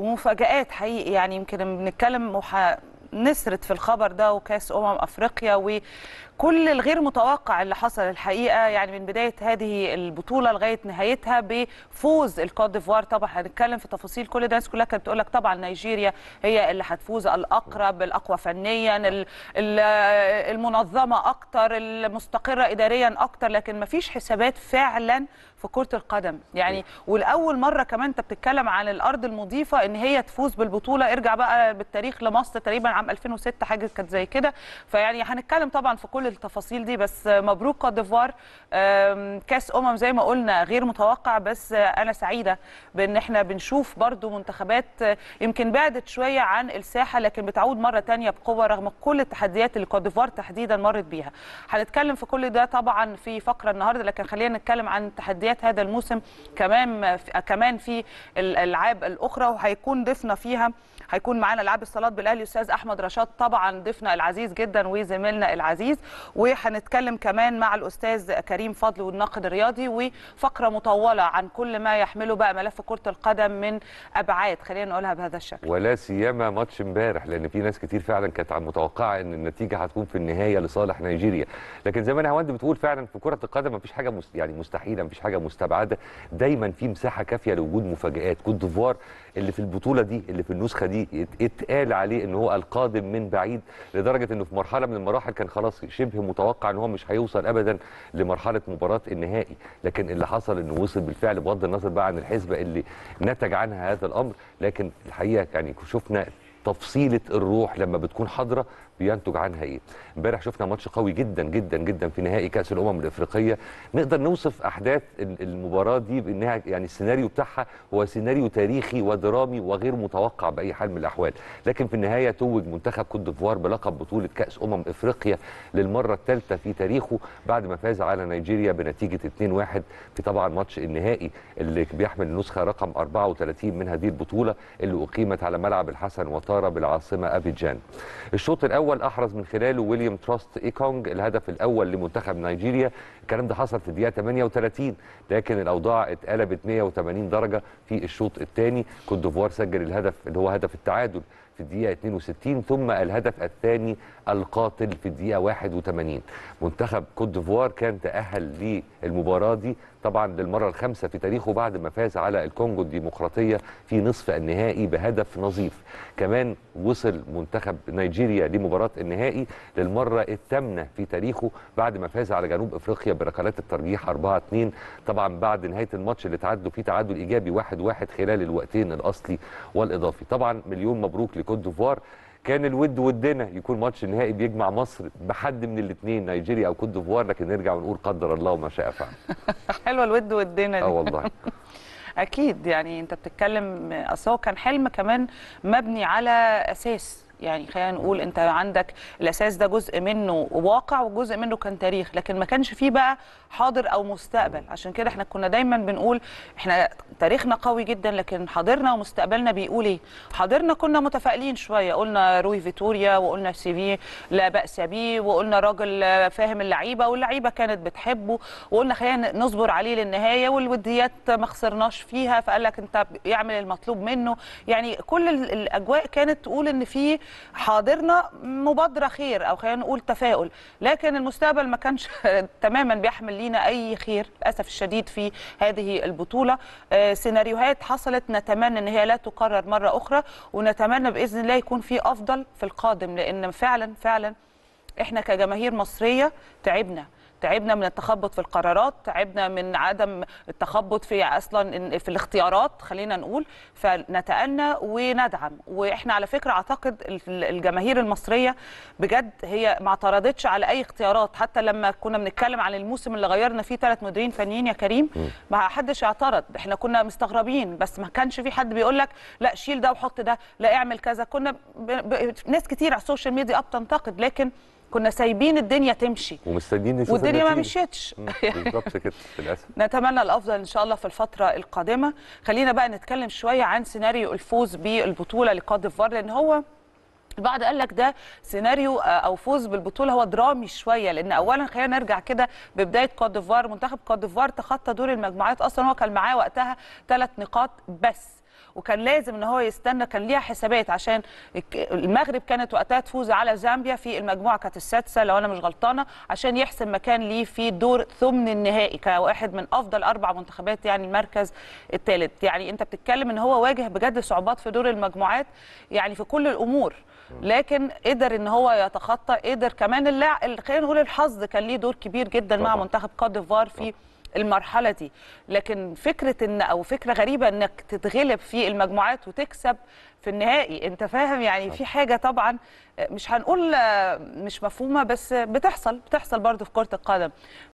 ومفاجآت حقيقي يعني يمكن بنتكلم نسرت في الخبر ده وكاس أمم أفريقيا وكل الغير متوقع اللي حصل الحقيقة يعني من بداية هذه البطولة لغاية نهايتها بفوز الكوت ديفوار طبعا هنتكلم في تفاصيل كل ده الناس كلها كانت بتقول لك طبعا نيجيريا هي اللي هتفوز الأقرب الأقوى فنيا المنظمة أكتر المستقرة إداريا أكتر لكن ما فيش حسابات فعلا في كرة القدم يعني إيه. والأول مرة كمان أنت بتتكلم عن الأرض المضيفة إن هي تفوز بالبطولة ارجع بقى بالتاريخ لمصر تقريبا عام 2006 حاجه كانت زي كده فيعني هنتكلم طبعا في كل التفاصيل دي بس مبروك كوت ديفوار كاس امم زي ما قلنا غير متوقع بس انا سعيده بان احنا بنشوف برده منتخبات يمكن بعدت شويه عن الساحه لكن بتعود مره ثانيه بقوه رغم كل التحديات اللي كوت ديفوار تحديدا مرت بيها هنتكلم في كل ده طبعا في فقره النهارده لكن خلينا نتكلم عن تحديات هذا الموسم كمان كمان في الالعاب الاخرى وهيكون ضيفنا فيها هيكون معانا العاب الصالات بالاهلي استاذ احمد احمد رشاد طبعا ضيفنا العزيز جدا وزميلنا العزيز وهنتكلم كمان مع الاستاذ كريم فضل والناقد الرياضي وفقره مطوله عن كل ما يحمله بقى ملف كره القدم من ابعاد خلينا نقولها بهذا الشكل ولا سيما ماتش امبارح لان في ناس كتير فعلا كانت متوقعه ان النتيجه هتكون في النهايه لصالح نيجيريا لكن زي ما نهاوند بتقول فعلا في كره القدم مفيش حاجه مست... يعني مستحيله مفيش حاجه مستبعده دايما في مساحه كافيه لوجود مفاجات كوت ديفوار اللي في البطوله دي اللي في النسخه دي اتقال عليه ان هو القاب قادم من بعيد لدرجه انه في مرحله من المراحل كان خلاص شبه متوقع ان هو مش هيوصل ابدا لمرحله مباراه النهائي لكن اللي حصل انه وصل بالفعل بغض النظر بقى عن الحسبه اللي نتج عنها هذا الامر لكن الحقيقه يعني شفنا تفصيله الروح لما بتكون حاضره بينتج عنها ايه امبارح شفنا ماتش قوي جدا جدا جدا في نهائي كاس الامم الافريقيه نقدر نوصف احداث المباراه دي بانها يعني السيناريو بتاعها هو سيناريو تاريخي ودرامي وغير متوقع باي حال من الاحوال لكن في النهايه توج منتخب كوت ديفوار بلقب بطوله كاس امم افريقيا للمره الثالثه في تاريخه بعد ما فاز على نيجيريا بنتيجه 2-1 في طبعا ماتش النهائي اللي بيحمل النسخه رقم 34 من هذه البطوله اللي اقيمت على ملعب الحسن وطاره بالعاصمه ابيجان الشوط الاول الاول احرز من خلاله ويليام تراست ايكونج الهدف الاول لمنتخب نيجيريا الكلام ده حصل في الدقيقه 38 لكن الاوضاع اتقلبت 180 درجه في الشوط الثاني كوت ديفوار سجل الهدف اللي هو هدف التعادل في الدقيقة 62 ثم الهدف الثاني القاتل في الدقيقة 81 منتخب كوت ديفوار كان تأهل للمباراة دي طبعا للمرة الخامسة في تاريخه بعد ما فاز على الكونغو الديمقراطية في نصف النهائي بهدف نظيف كمان وصل منتخب نيجيريا لمباراة النهائي للمرة الثامنة في تاريخه بعد ما فاز على جنوب افريقيا بركلات الترجيح 4-2 طبعا بعد نهاية الماتش اللي تعدوا فيه تعادل ايجابي 1-1 خلال الوقتين الاصلي والاضافي طبعا مليون مبروك لكل كوت ديفوار كان الود ودنا يكون ماتش نهائي بيجمع مصر بحد من الاثنين نيجيريا او كوت ديفوار لكن نرجع ونقول قدر الله وما شاء فعل حلوه الود ودنا دي اه والله اكيد يعني انت بتتكلم آه، اصل كان حلم كمان مبني على اساس يعني خلينا نقول انت عندك الاساس ده جزء منه واقع وجزء منه كان تاريخ لكن ما كانش فيه بقى حاضر او مستقبل عشان كده احنا كنا دايما بنقول احنا تاريخنا قوي جدا لكن حاضرنا ومستقبلنا بيقول ايه حاضرنا كنا متفائلين شويه قلنا روي فيتوريا وقلنا سيفي لا باس بيه وقلنا راجل فاهم اللعيبه واللعيبه كانت بتحبه وقلنا خلينا نصبر عليه للنهايه والوديات ما خسرناش فيها فقال لك انت يعمل المطلوب منه يعني كل الاجواء كانت تقول ان في حاضرنا مبادره خير او خلينا نقول تفاؤل لكن المستقبل ما كانش تماما بيحمل لينا اي خير للاسف الشديد في هذه البطوله آه، سيناريوهات حصلت نتمنى ان هي لا تكرر مره اخرى ونتمنى باذن الله يكون في افضل في القادم لان فعلا فعلا احنا كجماهير مصريه تعبنا تعبنا من التخبط في القرارات تعبنا من عدم التخبط في اصلا في الاختيارات خلينا نقول فنتأنى وندعم واحنا على فكره اعتقد الجماهير المصريه بجد هي ما اعترضتش على اي اختيارات حتى لما كنا بنتكلم عن الموسم اللي غيرنا فيه ثلاث مديرين فنيين يا كريم ما حدش اعترض احنا كنا مستغربين بس ما كانش في حد بيقول لك لا شيل ده وحط ده لا اعمل كذا كنا ب... ب... ناس كتير على السوشيال ميديا بتنتقد لكن كنا سايبين الدنيا تمشي ومستنيين نشوف والدنيا ما مشيتش بالظبط كده للاسف نتمنى الافضل ان شاء الله في الفتره القادمه خلينا بقى نتكلم شويه عن سيناريو الفوز بالبطوله لكوت ديفوار لان هو البعض قال لك ده سيناريو آه، او فوز بالبطوله هو درامي شويه لان اولا خلينا نرجع كده ببدايه كوت ديفوار منتخب كوت ديفوار تخطى دور المجموعات اصلا هو كان معاه وقتها ثلاث نقاط بس وكان لازم ان هو يستنى كان ليها حسابات عشان المغرب كانت وقتها تفوز على زامبيا في المجموعه كانت السادسه لو انا مش غلطانه عشان يحسم مكان ليه في دور ثمن النهائي كواحد من افضل اربع منتخبات يعني المركز الثالث يعني انت بتتكلم ان هو واجه بجد صعوبات في دور المجموعات يعني في كل الامور لكن قدر ان هو يتخطى قدر كمان اللاعب خلينا نقول الحظ كان ليه دور كبير جدا طبعا. مع منتخب كوت ديفوار في طبعا. المرحله دي لكن فكره ان او فكره غريبه انك تتغلب في المجموعات وتكسب في النهائي انت فاهم يعني في حاجه طبعا آه، مش هنقول آه، مش مفهومه بس بتحصل بتحصل برضو في كره القدم